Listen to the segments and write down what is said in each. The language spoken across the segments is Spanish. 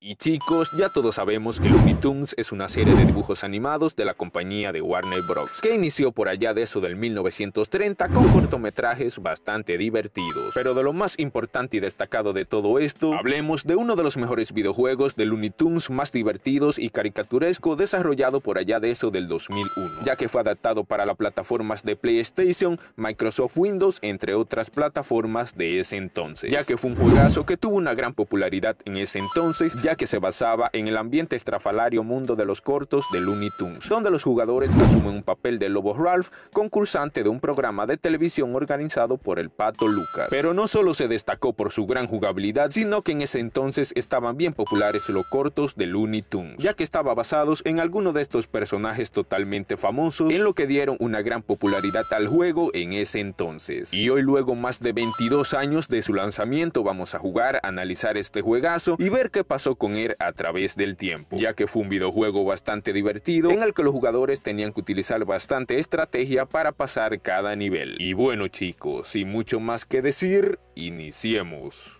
Y chicos, ya todos sabemos que Looney Tunes es una serie de dibujos animados de la compañía de Warner Bros. que inició por allá de eso del 1930 con cortometrajes bastante divertidos. Pero de lo más importante y destacado de todo esto, hablemos de uno de los mejores videojuegos de Looney Tunes más divertidos y caricaturesco desarrollado por allá de eso del 2001, ya que fue adaptado para las plataformas de PlayStation, Microsoft Windows, entre otras plataformas de ese entonces. Ya que fue un juegazo que tuvo una gran popularidad en ese entonces, que se basaba en el ambiente estrafalario mundo de los cortos de Looney Tunes, donde los jugadores asumen un papel de Lobo Ralph, concursante de un programa de televisión organizado por el Pato Lucas. Pero no solo se destacó por su gran jugabilidad, sino que en ese entonces estaban bien populares los cortos de Looney Tunes, ya que estaba basados en alguno de estos personajes totalmente famosos, en lo que dieron una gran popularidad al juego en ese entonces. Y hoy luego más de 22 años de su lanzamiento vamos a jugar, analizar este juegazo y ver qué pasó con él a través del tiempo, ya que fue un videojuego bastante divertido en el que los jugadores tenían que utilizar bastante estrategia para pasar cada nivel. Y bueno chicos, sin mucho más que decir, iniciemos.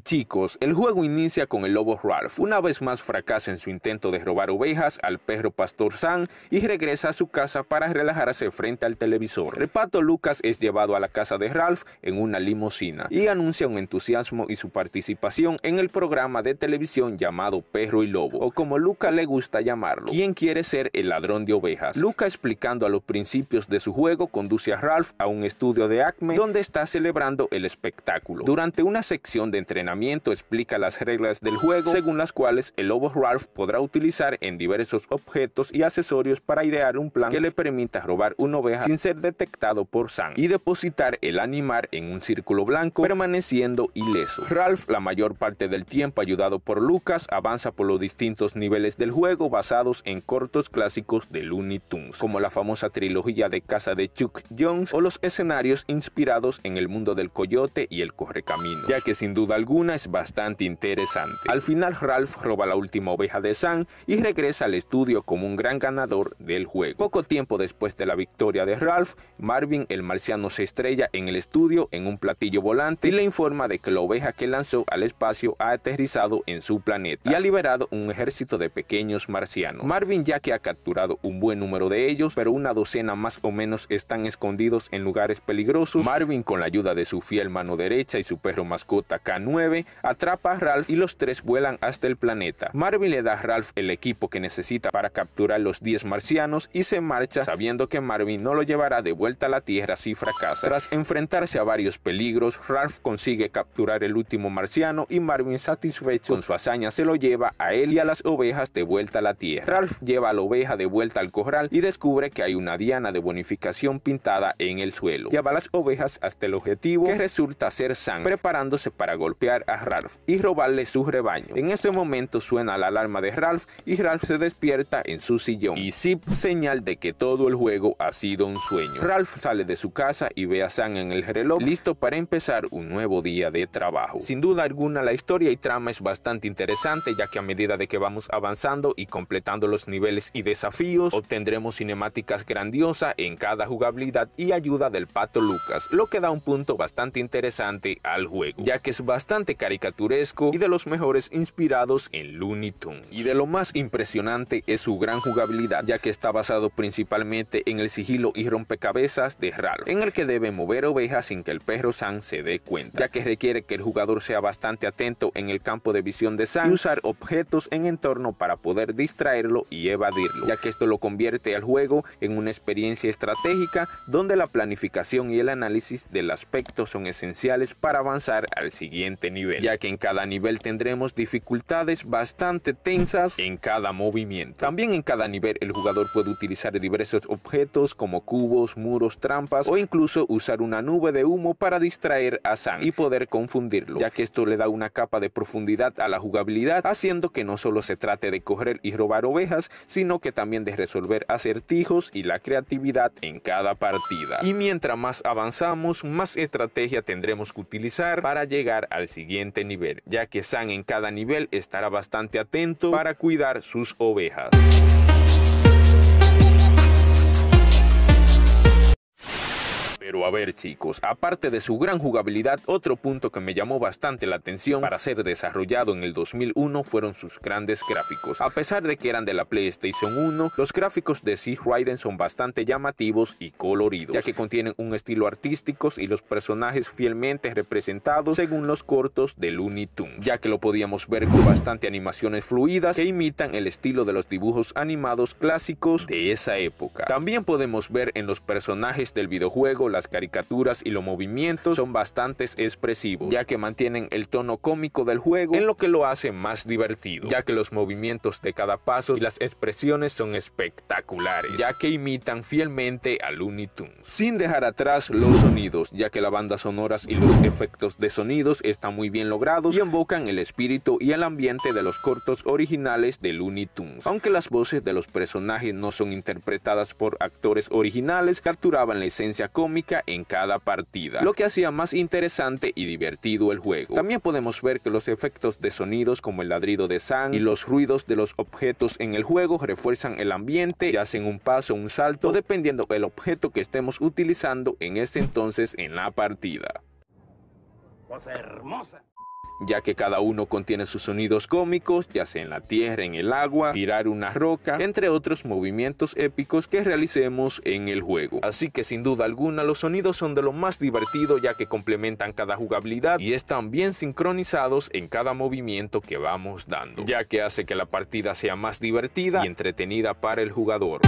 chicos, el juego inicia con el lobo Ralph, una vez más fracasa en su intento de robar ovejas al perro pastor Sam y regresa a su casa para relajarse frente al televisor. El Lucas es llevado a la casa de Ralph en una limusina y anuncia un entusiasmo y su participación en el programa de televisión llamado Perro y Lobo, o como Luca le gusta llamarlo, ¿Quién quiere ser el ladrón de ovejas? Luca explicando a los principios de su juego conduce a Ralph a un estudio de Acme donde está celebrando el espectáculo. Durante una sección de entrenamiento explica las reglas del juego, según las cuales el lobo Ralph podrá utilizar en diversos objetos y accesorios para idear un plan que le permita robar una oveja sin ser detectado por Sam y depositar el animal en un círculo blanco, permaneciendo ileso. Ralph, la mayor parte del tiempo ayudado por Lucas, avanza por los distintos niveles del juego basados en cortos clásicos de Looney Tunes, como la famosa trilogía de casa de Chuck Jones o los escenarios inspirados en el mundo del coyote y el correcamino, ya que sin duda alguna es bastante interesante. Al final Ralph roba la última oveja de Sam y regresa al estudio como un gran ganador del juego. Poco tiempo después de la victoria de Ralph, Marvin el marciano se estrella en el estudio en un platillo volante y le informa de que la oveja que lanzó al espacio ha aterrizado en su planeta y ha liberado un ejército de pequeños marcianos. Marvin ya que ha capturado un buen número de ellos, pero una docena más o menos están escondidos en lugares peligrosos. Marvin con la ayuda de su fiel mano derecha y su perro mascota K9 atrapa a Ralph y los tres vuelan hasta el planeta. Marvin le da a Ralph el equipo que necesita para capturar los 10 marcianos y se marcha sabiendo que Marvin no lo llevará de vuelta a la Tierra si fracasa. Tras enfrentarse a varios peligros, Ralph consigue capturar el último marciano y Marvin satisfecho con su hazaña se lo lleva a él y a las ovejas de vuelta a la Tierra. Ralph lleva a la oveja de vuelta al corral y descubre que hay una diana de bonificación pintada en el suelo. Lleva a las ovejas hasta el objetivo que resulta ser Sam, preparándose para golpear a Ralph y robarle su rebaño. En ese momento suena la alarma de Ralph y Ralph se despierta en su sillón y Zip señal de que todo el juego ha sido un sueño. Ralph sale de su casa y ve a Sam en el reloj listo para empezar un nuevo día de trabajo. Sin duda alguna la historia y trama es bastante interesante ya que a medida de que vamos avanzando y completando los niveles y desafíos obtendremos cinemáticas grandiosas en cada jugabilidad y ayuda del pato Lucas, lo que da un punto bastante interesante al juego, ya que es bastante caricaturesco y de los mejores inspirados en Looney Tunes. Y de lo más impresionante es su gran jugabilidad, ya que está basado principalmente en el sigilo y rompecabezas de Ralph, en el que debe mover ovejas sin que el perro Sam se dé cuenta, ya que requiere que el jugador sea bastante atento en el campo de visión de Sam y usar objetos en entorno para poder distraerlo y evadirlo, ya que esto lo convierte al juego en una experiencia estratégica donde la planificación y el análisis del aspecto son esenciales para avanzar al siguiente nivel ya que en cada nivel tendremos dificultades bastante tensas en cada movimiento. También en cada nivel el jugador puede utilizar diversos objetos como cubos, muros, trampas o incluso usar una nube de humo para distraer a Sam y poder confundirlo, ya que esto le da una capa de profundidad a la jugabilidad, haciendo que no solo se trate de correr y robar ovejas, sino que también de resolver acertijos y la creatividad en cada partida. Y mientras más avanzamos, más estrategia tendremos que utilizar para llegar al siguiente nivel, ya que San en cada nivel estará bastante atento para cuidar sus ovejas. Pero a ver chicos, aparte de su gran jugabilidad, otro punto que me llamó bastante la atención para ser desarrollado en el 2001 fueron sus grandes gráficos. A pesar de que eran de la PlayStation 1, los gráficos de Sea Raiden son bastante llamativos y coloridos, ya que contienen un estilo artístico y los personajes fielmente representados según los cortos de Looney Tunes, ya que lo podíamos ver con bastante animaciones fluidas que imitan el estilo de los dibujos animados clásicos de esa época. También podemos ver en los personajes del videojuego las caricaturas y los movimientos son bastante expresivos, ya que mantienen el tono cómico del juego, en lo que lo hace más divertido, ya que los movimientos de cada paso y las expresiones son espectaculares, ya que imitan fielmente a Looney Tunes. Sin dejar atrás los sonidos, ya que la banda sonora y los efectos de sonidos están muy bien logrados y invocan el espíritu y el ambiente de los cortos originales de Looney Tunes. Aunque las voces de los personajes no son interpretadas por actores originales, capturaban la esencia cómica en cada partida, lo que hacía más interesante y divertido el juego. También podemos ver que los efectos de sonidos como el ladrido de San y los ruidos de los objetos en el juego refuerzan el ambiente y hacen un paso, un salto, dependiendo el objeto que estemos utilizando en ese entonces en la partida. hermosa ya que cada uno contiene sus sonidos cómicos, ya sea en la tierra, en el agua, tirar una roca, entre otros movimientos épicos que realicemos en el juego. Así que sin duda alguna los sonidos son de lo más divertido ya que complementan cada jugabilidad y están bien sincronizados en cada movimiento que vamos dando, ya que hace que la partida sea más divertida y entretenida para el jugador.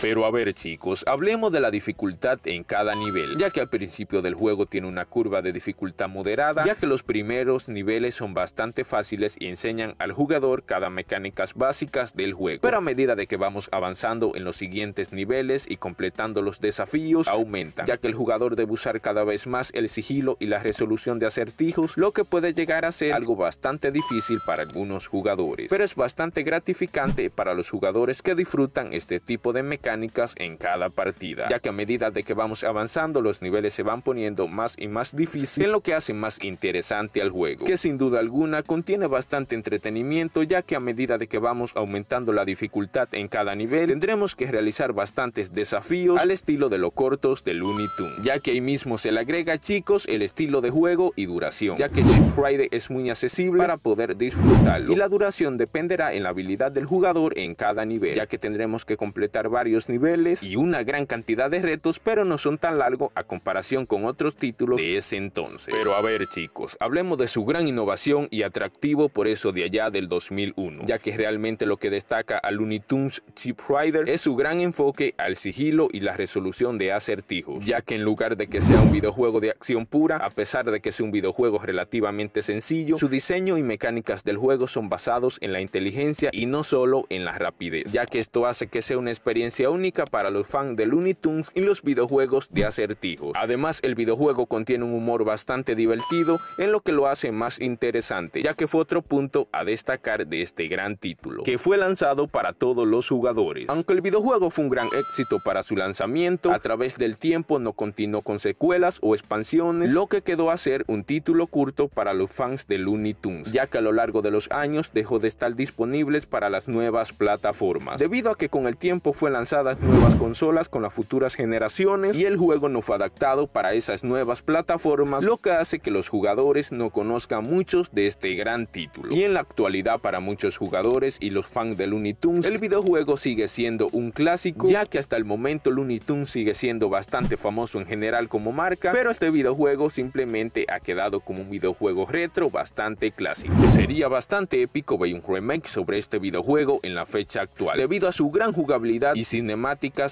Pero a ver chicos, hablemos de la dificultad en cada nivel, ya que al principio del juego tiene una curva de dificultad moderada, ya que los primeros niveles son bastante fáciles y enseñan al jugador cada mecánicas básicas del juego. Pero a medida de que vamos avanzando en los siguientes niveles y completando los desafíos, aumenta, ya que el jugador debe usar cada vez más el sigilo y la resolución de acertijos, lo que puede llegar a ser algo bastante difícil para algunos jugadores. Pero es bastante gratificante para los jugadores que disfrutan este tipo de mecánicas en cada partida, ya que a medida de que vamos avanzando los niveles se van poniendo más y más difíciles, en lo que hace más interesante al juego, que sin duda alguna contiene bastante entretenimiento, ya que a medida de que vamos aumentando la dificultad en cada nivel, tendremos que realizar bastantes desafíos al estilo de los cortos de Looney Tunes, ya que ahí mismo se le agrega chicos el estilo de juego y duración, ya que Ship Friday es muy accesible para poder disfrutarlo, y la duración dependerá en la habilidad del jugador en cada nivel, ya que tendremos que completar varios niveles y una gran cantidad de retos, pero no son tan largos a comparación con otros títulos de ese entonces. Pero a ver chicos, hablemos de su gran innovación y atractivo por eso de allá del 2001, ya que realmente lo que destaca a Looney Tunes Chip Rider es su gran enfoque al sigilo y la resolución de acertijos, ya que en lugar de que sea un videojuego de acción pura, a pesar de que sea un videojuego relativamente sencillo, su diseño y mecánicas del juego son basados en la inteligencia y no solo en la rapidez, ya que esto hace que sea una experiencia única para los fans de Looney Tunes y los videojuegos de acertijos. Además, el videojuego contiene un humor bastante divertido en lo que lo hace más interesante, ya que fue otro punto a destacar de este gran título, que fue lanzado para todos los jugadores. Aunque el videojuego fue un gran éxito para su lanzamiento, a través del tiempo no continuó con secuelas o expansiones, lo que quedó a ser un título curto para los fans de Looney Tunes, ya que a lo largo de los años dejó de estar disponibles para las nuevas plataformas, debido a que con el tiempo fue lanzado nuevas consolas con las futuras generaciones y el juego no fue adaptado para esas nuevas plataformas, lo que hace que los jugadores no conozcan muchos de este gran título. Y en la actualidad para muchos jugadores y los fans de Looney Tunes, el videojuego sigue siendo un clásico, ya que hasta el momento Looney Tunes sigue siendo bastante famoso en general como marca, pero este videojuego simplemente ha quedado como un videojuego retro bastante clásico. Sería bastante épico ver un remake sobre este videojuego en la fecha actual, debido a su gran jugabilidad y sin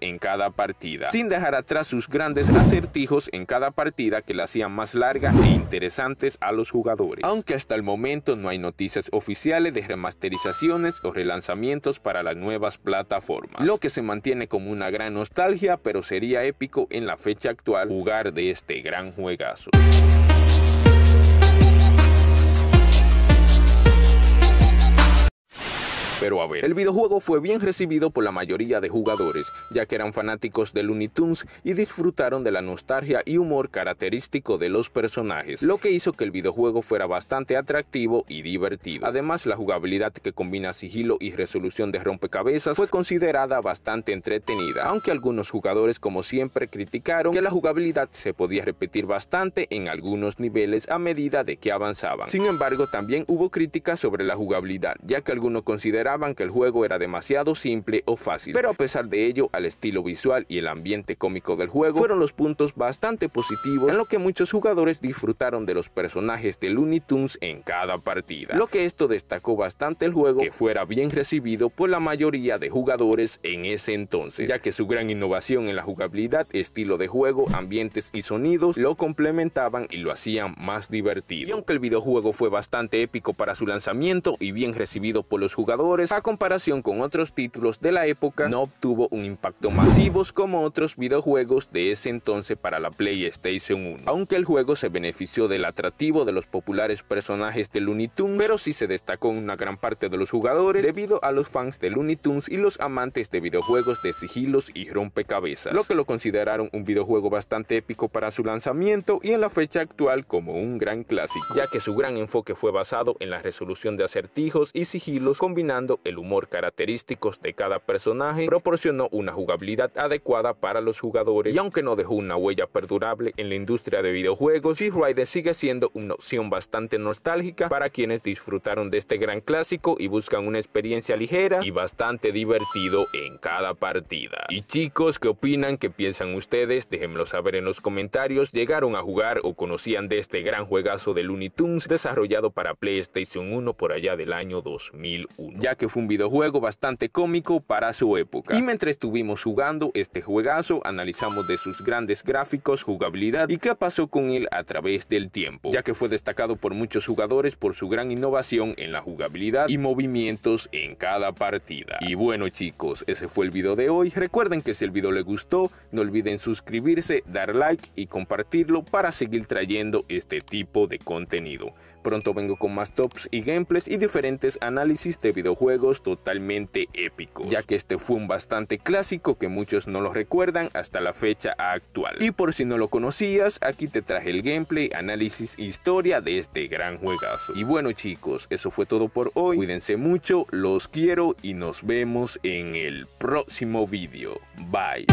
en cada partida, sin dejar atrás sus grandes acertijos en cada partida que la hacían más larga e interesantes a los jugadores. Aunque hasta el momento no hay noticias oficiales de remasterizaciones o relanzamientos para las nuevas plataformas, lo que se mantiene como una gran nostalgia, pero sería épico en la fecha actual jugar de este gran juegazo. El videojuego fue bien recibido por la mayoría de jugadores, ya que eran fanáticos de Looney Tunes y disfrutaron de la nostalgia y humor característico de los personajes, lo que hizo que el videojuego fuera bastante atractivo y divertido. Además, la jugabilidad que combina sigilo y resolución de rompecabezas fue considerada bastante entretenida, aunque algunos jugadores como siempre criticaron que la jugabilidad se podía repetir bastante en algunos niveles a medida de que avanzaban. Sin embargo, también hubo críticas sobre la jugabilidad, ya que algunos consideraban que el juego era demasiado simple o fácil, pero a pesar de ello, al estilo visual y el ambiente cómico del juego fueron los puntos bastante positivos en lo que muchos jugadores disfrutaron de los personajes de Looney Tunes en cada partida, lo que esto destacó bastante el juego que fuera bien recibido por la mayoría de jugadores en ese entonces, ya que su gran innovación en la jugabilidad, estilo de juego, ambientes y sonidos lo complementaban y lo hacían más divertido. Y aunque el videojuego fue bastante épico para su lanzamiento y bien recibido por los jugadores, comparación con otros títulos de la época, no obtuvo un impacto masivo como otros videojuegos de ese entonces para la PlayStation 1. Aunque el juego se benefició del atractivo de los populares personajes de Looney Tunes, pero sí se destacó en una gran parte de los jugadores debido a los fans de Looney Tunes y los amantes de videojuegos de sigilos y rompecabezas, lo que lo consideraron un videojuego bastante épico para su lanzamiento y en la fecha actual como un gran clásico, ya que su gran enfoque fue basado en la resolución de acertijos y sigilos combinando el el humor característicos de cada personaje, proporcionó una jugabilidad adecuada para los jugadores y aunque no dejó una huella perdurable en la industria de videojuegos, G Rider sigue siendo una opción bastante nostálgica para quienes disfrutaron de este gran clásico y buscan una experiencia ligera y bastante divertido en cada partida. Y chicos, ¿qué opinan? ¿Qué piensan ustedes? Déjenmelo saber en los comentarios. ¿Llegaron a jugar o conocían de este gran juegazo de Looney Tunes desarrollado para PlayStation 1 por allá del año 2001? Ya que fue un videojuego bastante cómico para su época. Y mientras estuvimos jugando este juegazo, analizamos de sus grandes gráficos, jugabilidad y qué pasó con él a través del tiempo, ya que fue destacado por muchos jugadores por su gran innovación en la jugabilidad y movimientos en cada partida. Y bueno chicos, ese fue el video de hoy. Recuerden que si el video les gustó, no olviden suscribirse, dar like y compartirlo para seguir trayendo este tipo de contenido. Pronto vengo con más tops y gameplays y diferentes análisis de videojuegos totalmente épicos, ya que este fue un bastante clásico que muchos no lo recuerdan hasta la fecha actual. Y por si no lo conocías, aquí te traje el gameplay, análisis e historia de este gran juegazo. Y bueno chicos, eso fue todo por hoy, cuídense mucho, los quiero y nos vemos en el próximo vídeo. Bye.